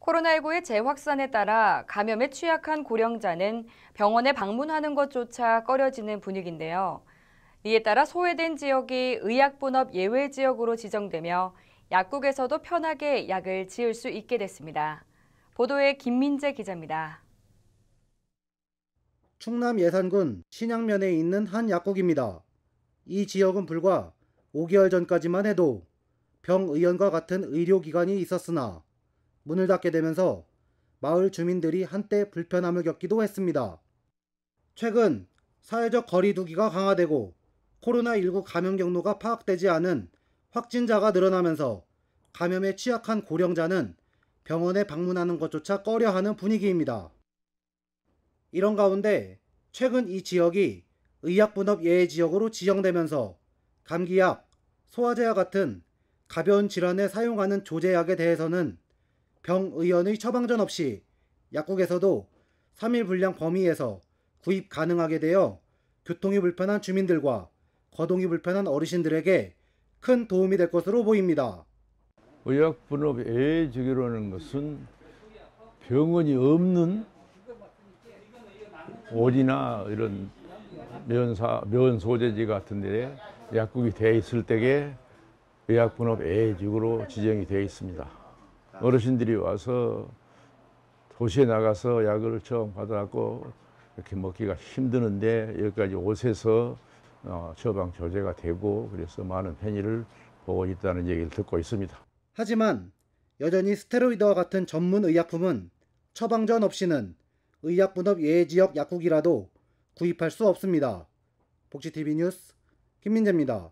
코로나19의 재확산에 따라 감염에 취약한 고령자는 병원에 방문하는 것조차 꺼려지는 분위기인데요. 이에 따라 소외된 지역이 의약분업 예외 지역으로 지정되며 약국에서도 편하게 약을 지을 수 있게 됐습니다. 보도에 김민재 기자입니다. 충남 예산군 신양면에 있는 한 약국입니다. 이 지역은 불과 5개월 전까지만 해도 병의원과 같은 의료기관이 있었으나 문을 닫게 되면서 마을 주민들이 한때 불편함을 겪기도 했습니다. 최근 사회적 거리두기가 강화되고 코로나19 감염 경로가 파악되지 않은 확진자가 늘어나면서 감염에 취약한 고령자는 병원에 방문하는 것조차 꺼려하는 분위기입니다. 이런 가운데 최근 이 지역이 의약분업 예외 지역으로 지정되면서 감기약, 소화제와 같은 가벼운 질환에 사용하는 조제약에 대해서는 병 의원의 처방전 없이 약국에서도 3일 분량 범위에서 구입 가능하게 되어 교통이 불편한 주민들과 거동이 불편한 어르신들에게 큰 도움이 될 것으로 보입니다. 의약분업에 적이라는 것은 병원이 없는 오리나 이런 면사, 면소재지 같은 데 약국이 돼 있을 때에 의약분업 애직으로 지정이 되 있습니다. 아. 어르신들이 와서 도시에 나가서 약을 처음받아갖고 이렇게 먹기가 힘드는데 여기까지 옷에서 어, 처방 조제가 되고 그래서 많은 편의를 보고 있다는 얘기를 듣고 있습니다. 하지만 여전히 스테로이드와 같은 전문 의약품은 처방전 없이는 의약분업 예외 지역 약국이라도 구입할 수 없습니다. 복지TV 뉴스 김민재입니다.